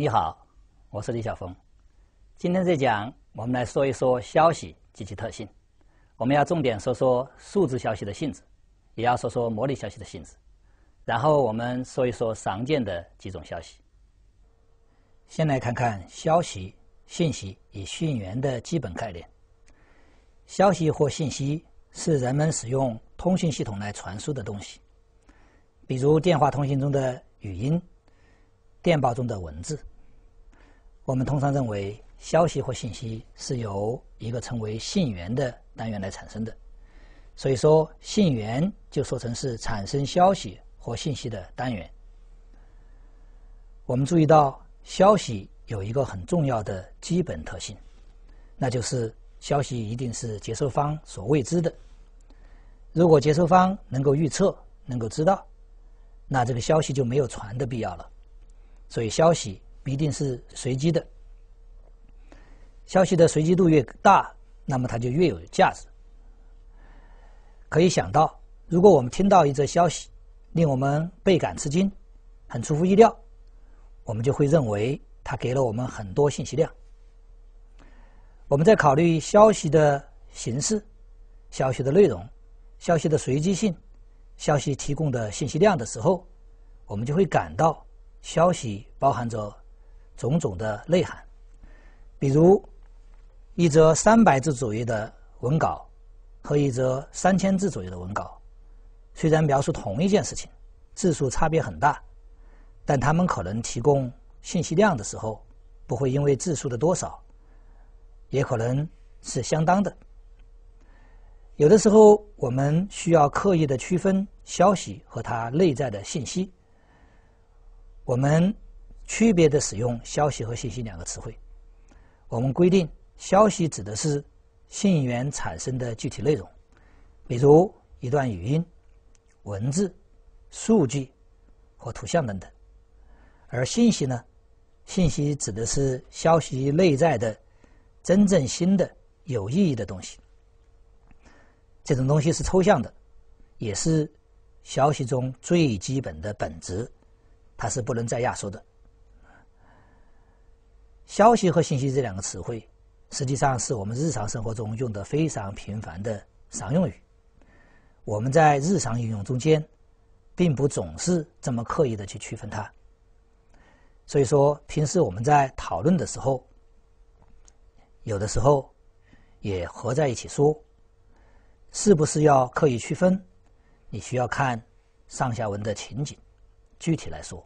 你好，我是李晓峰。今天这讲，我们来说一说消息及其特性。我们要重点说说数字消息的性质，也要说说模拟消息的性质。然后我们说一说常见的几种消息。先来看看消息、信息与讯源的基本概念。消息或信息是人们使用通讯系统来传输的东西，比如电话通信中的语音，电报中的文字。我们通常认为消息或信息是由一个称为信源的单元来产生的，所以说信源就说成是产生消息或信息的单元。我们注意到消息有一个很重要的基本特性，那就是消息一定是接收方所未知的。如果接收方能够预测、能够知道，那这个消息就没有传的必要了。所以消息。必定是随机的。消息的随机度越大，那么它就越有价值。可以想到，如果我们听到一则消息，令我们倍感吃惊，很出乎意料，我们就会认为它给了我们很多信息量。我们在考虑消息的形式、消息的内容、消息的随机性、消息提供的信息量的时候，我们就会感到消息包含着。种种的内涵，比如一则三百字左右的文稿和一则三千字左右的文稿，虽然描述同一件事情，字数差别很大，但他们可能提供信息量的时候，不会因为字数的多少，也可能是相当的。有的时候，我们需要刻意的区分消息和它内在的信息，我们。区别的使用“消息”和“信息”两个词汇。我们规定，消息指的是信源产生的具体内容，比如一段语音、文字、数据或图像等等；而信息呢，信息指的是消息内在的真正新的、有意义的东西。这种东西是抽象的，也是消息中最基本的本质，它是不能再压缩的。消息和信息这两个词汇，实际上是我们日常生活中用的非常频繁的常用语。我们在日常应用中间，并不总是这么刻意的去区分它。所以说，平时我们在讨论的时候，有的时候也合在一起说，是不是要刻意区分？你需要看上下文的情景，具体来说。